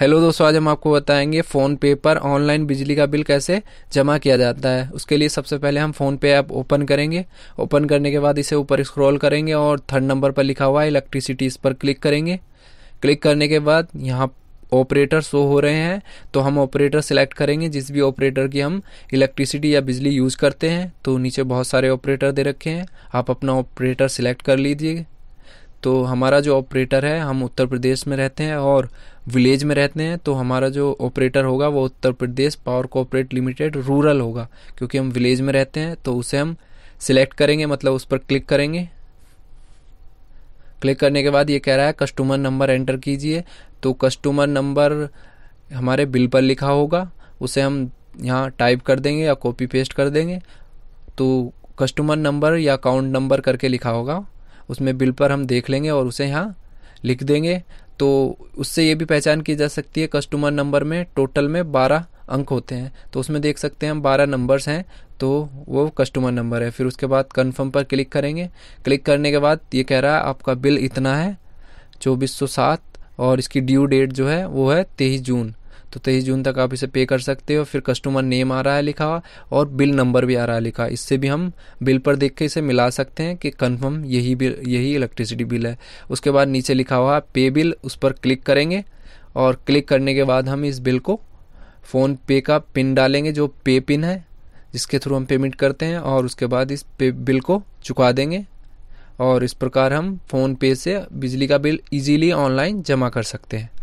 hello दोस्तों आज हम आपको बताएंगे फ़ोन पे पर ऑनलाइन बिजली का बिल कैसे जमा किया जाता है उसके लिए सबसे पहले हम फ़ोन पे ऐप ओपन करेंगे ओपन करने के बाद इसे ऊपर स्क्रॉल करेंगे और थर्ड नंबर पर लिखा हुआ है इलेक्ट्रिसिटी इस पर क्लिक करेंगे क्लिक करने के बाद यहाँ ऑपरेटर शो हो रहे हैं तो हम ऑपरेटर सेलेक्ट करेंगे जिस भी ऑपरेटर की हम इलेक्ट्रिसिटी या बिजली यूज़ करते हैं तो नीचे बहुत सारे ऑपरेटर दे रखे हैं आप अपना ऑपरेटर सेलेक्ट कर लीजिए तो हमारा जो ऑपरेटर है हम उत्तर प्रदेश में रहते हैं और विलेज में रहते हैं तो हमारा जो ऑपरेटर होगा वो Uttar Pradesh power corporate limited rural होगा क्योंकि हम विलेज में रहते हैं तो उसे हम सिलेक्ट करेंगे मतलब उस पर क्लिक करेंगे क्लिक करने के बाद ये कह रहा है कस्टमर नंबर एंटर कीजिए तो कस्टमर नंबर हमारे बिल पर लिखा होगा उसे हम यहाँ टाइप कर देंगे या कॉपी पेस्ट कर देंगे तो कस्टमर नंबर या अकाउंट नंबर करके लिखा होगा उसमें बिल पर हम देख लेंगे और उसे यहाँ लिख देंगे तो उससे ये भी पहचान की जा सकती है कस्टमर नंबर में टोटल में बारह अंक होते हैं तो उसमें देख सकते हैं हम बारह नंबर्स हैं तो वो कस्टमर नंबर है फिर उसके बाद कन्फर्म पर क्लिक करेंगे क्लिक करने के बाद ये कह रहा है आपका बिल इतना है चौबीस सौ सात और इसकी ड्यू डेट जो है वो है तेईस जून तो तेईस जून तक आप इसे पे कर सकते हो फिर कस्टमर नेम आ रहा है लिखा हुआ और बिल नंबर भी आ रहा है लिखा इससे भी हम बिल पर देख के इसे मिला सकते हैं कि कन्फर्म यही बिल यही इलेक्ट्रिसिटी बिल है उसके बाद नीचे लिखा हुआ पे बिल उस पर क्लिक करेंगे और क्लिक करने के बाद हम इस बिल को फ़ोन पे का पिन डालेंगे जो पे पिन है जिसके थ्रू हम पेमेंट करते हैं और उसके बाद इस पे बिल को चुका देंगे और इस प्रकार हम फ़ोन पे से बिजली का बिल इजीली ऑनलाइन जमा कर सकते हैं